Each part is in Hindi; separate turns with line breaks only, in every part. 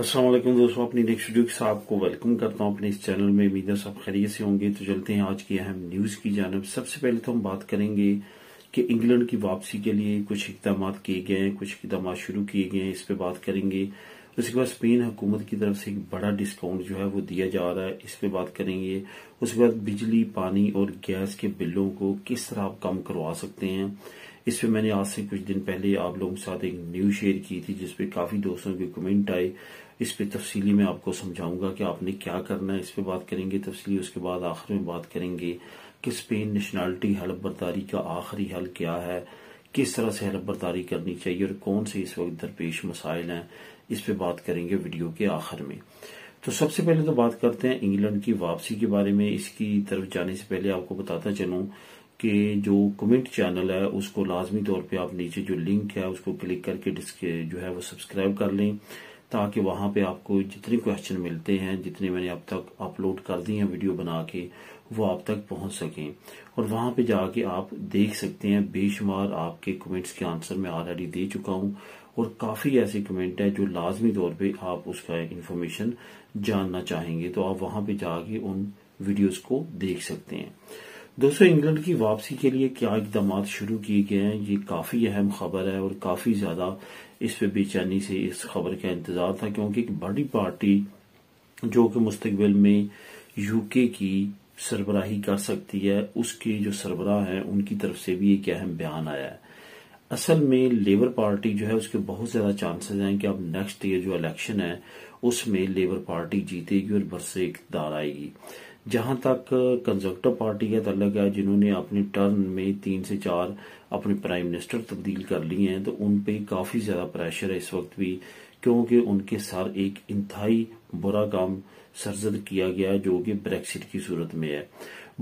असलम दोस्तों अपनी नेक्स्ट वीडियो के साथ आपको वेलकम करता हूं अपने इस चैनल में उम्मीद है सब खरीद से होंगे तो चलते हैं आज की अहम न्यूज़ की जानब सबसे पहले तो हम बात करेंगे कि इंग्लैंड की वापसी के लिए कुछ इकदाम किए गए हैं कुछ इकदाम शुरू किए गए हैं इस पर बात करेंगे उसके तो बाद स्पेन हुकूमत की तरफ से एक बड़ा डिस्काउंट जो है वो दिया जा रहा है इस पर बात करेंगे उसके बाद बिजली पानी और गैस के बिलों को किस तरह आप कम करवा सकते हैं इस पर मैंने आज से कुछ दिन पहले आप लोगों के साथ एक न्यूज शेयर की थी जिसपे काफी दोस्तों के कमेंट आए इस पर तफसीली मैं आपको समझाऊंगा कि आपने क्या करना है इस पर बात करेंगे तफसीली उसके बाद आखिर में बात करेंगे कि स्पेन हल्फ बर्दारी का आखिरी हल क्या है किस तरह से रबरदारी करनी चाहिए और कौन से इस वक्त दरपेश मसाइल हैं इस पर बात करेंगे वीडियो के आखिर में तो सबसे पहले तो बात करते हैं इंग्लैंड की वापसी के बारे में इसकी तरफ जाने से पहले आपको बताता चलूं कि जो कमेंट चैनल है उसको लाजमी तौर पे आप नीचे जो लिंक है उसको क्लिक करके जो है वो सब्सक्राइब कर लें ताकि वहाँ पे आपको जितने क्वेश्चन मिलते हैं जितने मैंने अब तक अपलोड कर दी हैं वीडियो बना के वो आप तक पहुँच सकें और वहाँ पे जाके आप देख सकते हैं बेशुमार आपके कमेंट्स के आंसर मैं ऑलरेडी दे चुका हूँ और काफ़ी ऐसे कमेंट है जो लाजमी तौर पे आप उसका इन्फॉर्मेशन जानना चाहेंगे तो आप वहाँ पे जाके उन वीडियोज को देख सकते हैं दोस्तों इंग्लैंड की वापसी के लिए क्या इकदाम शुरू किए गए हैं ये काफ़ी अहम खबर है और काफ़ी ज़्यादा इस पर बेचैनी से इस खबर का इंतज़ार था क्योंकि एक बड़ी पार्टी जो कि मुस्तबिल में यूके की सरबराही कर सकती है उसके जो सरबराह हैं उनकी तरफ से भी एक अहम बयान आया है असल में लेबर पार्टी जो है उसके बहुत ज़्यादा चांसेस हैं कि अब नेक्स्ट ईयर जो इलेक्शन है उसमें लेबर पार्टी जीतेगी और बरसे इकदार आएगी जहां तक कंजर्वेटिव पार्टी का तलक है जिन्होंने अपने टर्न में तीन से चार अपने प्राइम मिनिस्टर तब्दील कर लिए हैं तो उन पे काफी ज्यादा प्रेशर है इस वक्त भी क्योंकि उनके साथ एक इंतहाई बुरा काम सरजद किया गया जो कि ब्रेक्सिट की सूरत में है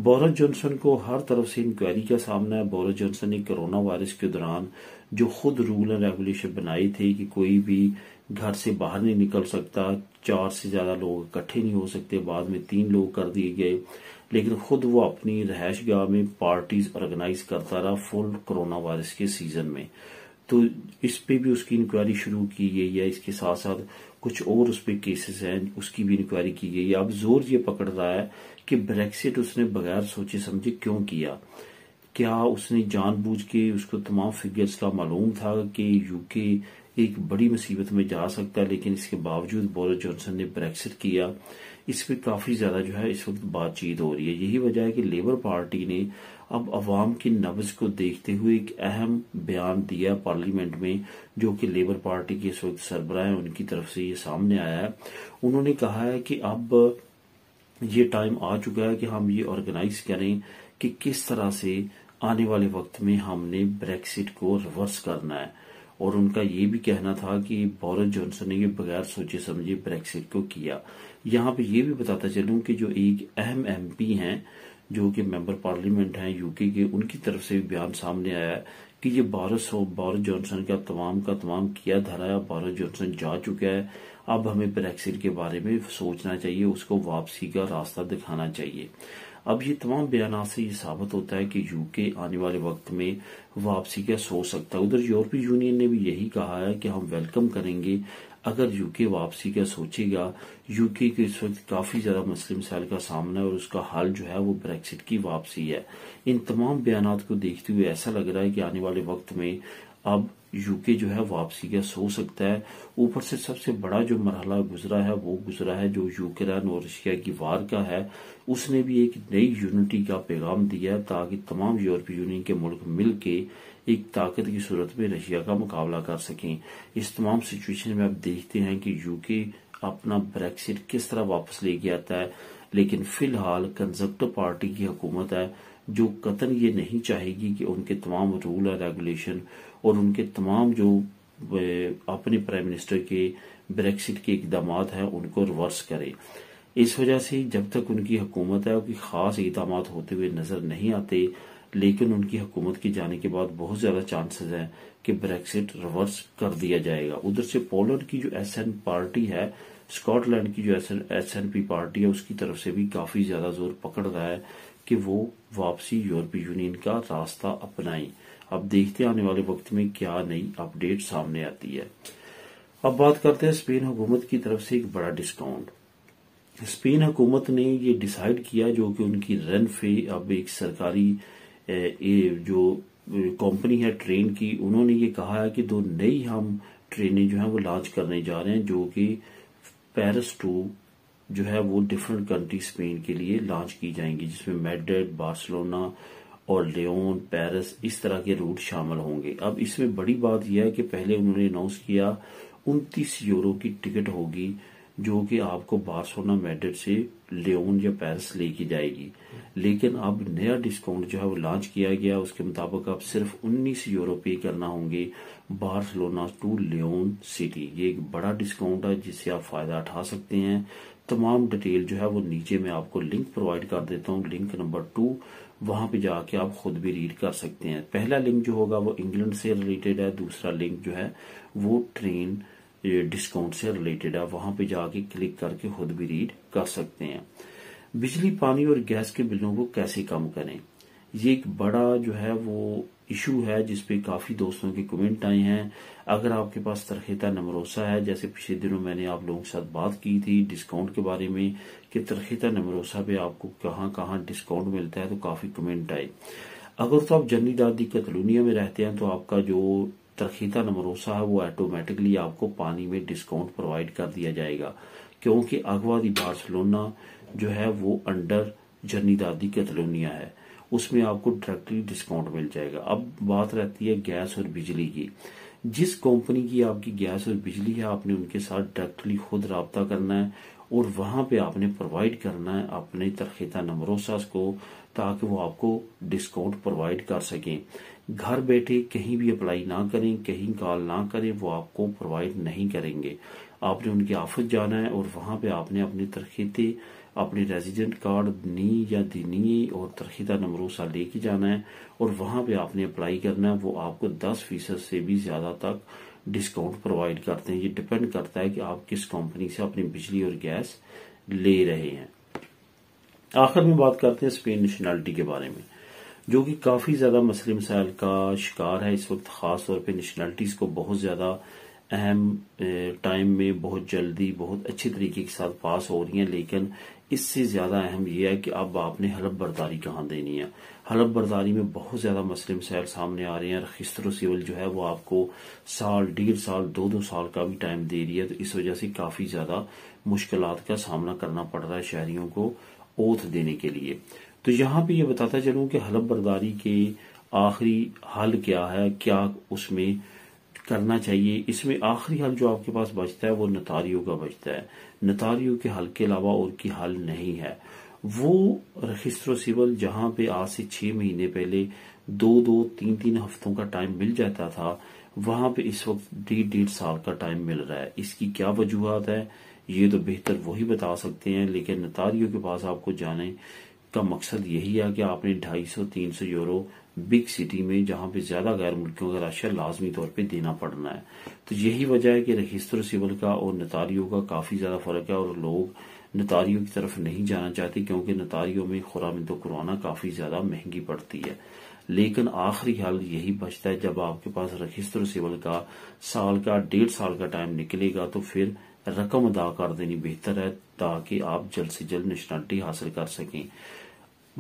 बोरिस जॉनसन को हर तरफ से इंक्वायरी का सामना है बोरिस जॉनसन ने कोरोना वायरस के दौरान जो खुद रूल एंड रेगुलेशन बनाई थी कि कोई भी घर से बाहर नहीं निकल सकता चार से ज़्यादा लोग इकट्ठे नहीं हो सकते बाद में तीन लोग कर दिए गए लेकिन खुद वो अपनी रहायश गाह में पार्टीज ऑर्गेनाइज करता रहा फुल कोरोना वायरस के सीजन में तो इस पे भी उसकी इंक्वायरी शुरू की गई है इसके साथ साथ कुछ और उस पर केसेस हैं उसकी भी इंक्वायरी की गई है अब जोर ये पकड़ रहा है कि ब्रेक्सिट उसने बगैर सोचे समझे क्यों किया क्या उसने जानबूझ के उसको तमाम फिगर्स का मालूम था कि यूके एक बड़ी मुसीबत में जा सकता है लेकिन इसके बावजूद बोरिस जॉनसन ने ब्रेक्सिट किया इस पर काफ़ी ज़्यादा जो है इस वक्त बातचीत हो रही है यही वजह है कि लेबर पार्टी ने अब अवाम की नब्ज को देखते हुए एक अहम बयान दिया पार्लियामेंट में जो कि लेबर पार्टी के इस वक्त सरबराह है उनकी तरफ से ये सामने आया है उन्होंने कहा है कि अब ये टाइम आ चुका है कि हम ये ऑर्गेनाइज करें कि किस तरह से आने वाले वक्त में हमने ब्रेक्सिट को रिवर्स करना है और उनका ये भी कहना था कि बोरिस जॉनसन ने ये बगैर सोचे समझे ब्रेक्सिट को किया यहाँ पे ये भी बताता चलूं कि जो एक अहम एमपी हैं जो कि मेंबर पार्लियामेंट हैं यूके के उनकी तरफ से भी बयान सामने आया है कि ये बोरिस हो बोरिस जॉनसन का तमाम का तमाम किया धरा है बोरिस जॉनसन जा चुका है अब हमें ब्रेक्सिट के बारे में सोचना चाहिए उसको वापसी का रास्ता दिखाना चाहिए अब ये तमाम बयान से ये साबित होता है कि यूके आने वाले वक्त में वापसी का सोच सकता है उधर यूरोपीय यूनियन ने भी यही कहा है कि हम वेलकम करेंगे अगर यूके वापसी का सोचेगा यूके के इस वक्त काफी ज्यादा मसले सैल का सामना है और उसका हल जो है वो ब्रेक्सिट की वापसी है इन तमाम बयान को देखते हुए ऐसा लग रहा है कि आने वाले वक्त में अब यूके जो है वापसी गैस हो सकता है ऊपर से सबसे बड़ा जो मरहला गुजरा है वो गुजरा है जो यूक्रेन और रशिया की वार का है उसने भी एक नई यूनिटी का पैगाम दिया है ताकि तमाम यूरोपीय यूनियन के मुल्क मिल के एक ताकत की सूरत में रशिया का मुकाबला कर सकें इस तमाम सिचुएशन में आप देखते हैं कि यूके अपना ब्रेक्सिट किस तरह वापस लेके आता है लेकिन फिलहाल कंजर्वेटिव पार्टी की हुकूमत है जो कतन ये नहीं चाहेगी कि उनके तमाम रूल और रेगुलेशन और उनके तमाम जो अपने प्राइम मिनिस्टर के ब्रेक्सिट के इकदाम हैं उनको रिवर्स करें इस वजह से जब तक उनकी हुकूमत है उनकी खास इकदाम होते हुए नजर नहीं आते लेकिन उनकी हुकूमत के जाने के बाद बहुत ज्यादा चांसेस हैं कि ब्रेक्सिट रिवर्स कर दिया जाएगा उधर से पोलैंड की जो एस एन पार्टी है स्कॉटलैंड की जो एस एन पी पार्टी है उसकी तरफ से भी काफी ज्यादा जोर पकड़ रहा है कि वो वापसी यूरोपीय यूनियन का रास्ता अपनाएं अब देखते आने वाले वक्त में क्या नई अपडेट सामने आती है अब बात करते हैं स्पेन हुकूमत की तरफ से एक बड़ा डिस्काउंट स्पेन हुकूमत ने ये डिसाइड किया जो कि उनकी रन फे अब एक सरकारी ए, जो कंपनी है ट्रेन की उन्होंने ये कहा है कि दो नई हम ट्रेनें जो है वो लॉन्च करने जा रहे हैं जो कि पेरिस टू जो है वो डिफरेंट कंट्री स्पेन के लिए लॉन्च की जाएंगी जिसमें मेड्रिड बार्सिलोना और लियोन पेरिस इस तरह के रूट शामिल होंगे अब इसमें बड़ी बात यह है कि पहले उन्होंने अनाउंस किया उनतीस यूरो की टिकट होगी जो कि आपको बार्सोना मेडिट से लियोन या पेरिस लेके जाएगी लेकिन अब नया डिस्काउंट जो है वो लॉन्च किया गया उसके मुताबिक आप सिर्फ 19 यूरो पे करना होंगे बार्सलोना टू लियोन सिटी ये एक बड़ा डिस्काउंट है जिससे आप फायदा उठा सकते हैं तमाम डिटेल जो है वो नीचे मैं आपको लिंक प्रोवाइड कर देता हूँ लिंक नंबर टू वहां पे जाके आप खुद भी रीड कर सकते हैं पहला लिंक जो होगा वो इंग्लैंड से रिलेटेड है दूसरा लिंक जो है वो ट्रेन डिस्काउंट से रिलेटेड है वहां पे जाके क्लिक करके खुद भी रीड कर सकते हैं बिजली पानी और गैस के बिलों को कैसे कम करें ये एक बड़ा जो है वो इशू है जिसपे काफी दोस्तों के कमेंट आए हैं अगर आपके पास तरखेता नमरोसा है जैसे पिछले दिनों मैंने आप लोगों के साथ बात की थी डिस्काउंट के बारे में कि तरखेता नमरोसा पे आपको कहाँ कहाँ डिस्काउंट मिलता है तो काफी कमेंट आए अगर तो आप जर्नी दादी कतलूनिया में रहते हैं तो आपका जो तरखीता नमरोसा है वो ऑटोमेटिकली आपको पानी में डिस्काउंट प्रोवाइड कर दिया जाएगा क्योंकि अगवा दी बार्सलोना जो है वो अंडर जर्नी दादी कैतलोनिया है उसमें आपको डायरेक्टली डिस्काउंट मिल जाएगा अब बात रहती है गैस और बिजली की जिस कंपनी की आपकी गैस और बिजली है आपने उनके साथ डायरेक्टली खुद रबता करना है और वहां पे आपने प्रोवाइड करना है अपने नंबरों से को ताकि वो आपको डिस्काउंट प्रोवाइड कर सकें घर बैठे कहीं भी अप्लाई ना करें कहीं कॉल ना करें वो आपको प्रोवाइड नहीं करेंगे आपने उनके ऑफिस जाना है और वहां पे आपने अपने तरखीते अपने रेजिडेंट कार्ड नी या दीनी और तरखीदा नंबरों सा लेके जाना है और वहां पे आपने अप्लाई करना है वो आपको 10 फीसद से भी ज्यादा तक डिस्काउंट प्रोवाइड करते हैं ये डिपेंड करता है कि आप किस कंपनी से अपनी बिजली और गैस ले रहे हैं आखिर में बात करते हैं स्पेन नेशनैलिटी के बारे में जो कि काफी ज्यादा मसले मसाइल का शिकार है इस वक्त खास तौर पे नेशनैलिटीज को बहुत ज्यादा अहम टाइम में बहुत जल्दी बहुत अच्छे तरीके के साथ पास हो रही हैं लेकिन इससे ज़्यादा अहम यह है कि अब आपने हलफ बर्दारी कहाँ देनी है हलफ बर्दारी में बहुत ज़्यादा मसले मसायल सामने आ रहे हैं रखिस्तर सिविल जो है वो आपको साल डेढ़ साल दो दो साल का भी टाइम दे रही है तो इस वजह से काफ़ी ज़्यादा मुश्किल का सामना करना पड़ रहा है शहरियों को ओथ देने के लिए तो यहां पर ये बताता चलूं कि हलफ बर्दारी के आखिरी हल क्या है क्या उसमें करना चाहिए इसमें आखिरी हल जो आपके पास बचता है वो नतारियों का बचता है नतारियों के हल के अलावा और की हल नहीं है वो रजिस्ट्रो सिविल जहां पे आज से छह महीने पहले दो दो तीन तीन हफ्तों का टाइम मिल जाता था वहां पे इस वक्त डेढ़ डेढ़ साल का टाइम मिल रहा है इसकी क्या वजूहत है ये तो बेहतर वही बता सकते हैं लेकिन नतारियों के पास आपको जाने का मकसद यही है कि आपने 250-300 यूरो बिग सिटी में जहां पे ज्यादा गैर मुल्कियों का राशि लाजमी तौर पे देना पड़ना है तो यही वजह है कि रजिस्टर सिविल का और नतारियों का काफी ज्यादा फर्क है और लोग नतारियों की तरफ नहीं जाना चाहते क्योंकि नतारियों में खुरामिंदो कुराना काफी ज्यादा महंगी पड़ती है लेकिन आखिरी हाल यही बचता है जब आपके पास रजिस्टर सिविल का साल का डेढ़ साल का टाइम निकलेगा तो फिर रकम अदा कर देनी बेहतर है ताकि आप जल्द से जल्द नेशनलिटी हासिल कर सकें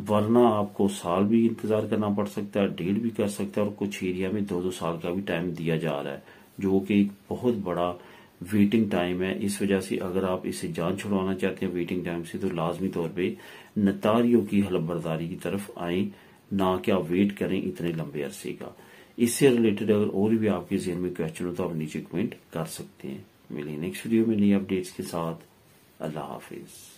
वरना आपको साल भी इंतजार करना पड़ सकता है डेढ़ भी कर सकता है और कुछ एरिया में दो दो साल का भी टाइम दिया जा रहा है जो कि एक बहुत बड़ा वेटिंग टाइम है इस वजह से अगर आप इसे जान छुड़वाना चाहते हैं वेटिंग टाइम से तो लाजमी तौर पर नतारियों की हलबरदारी की तरफ आए ना कि आप वेट करें इतने लंबे अरसे का इससे रिलेटेड अगर और भी आपके जहन में क्वेश्चन हो तो आप नीचे कमेंट कर सकते हैं मिलिए नेक्स्ट वीडियो में नई अपडेट्स के साथ अल्लाह हाफिज़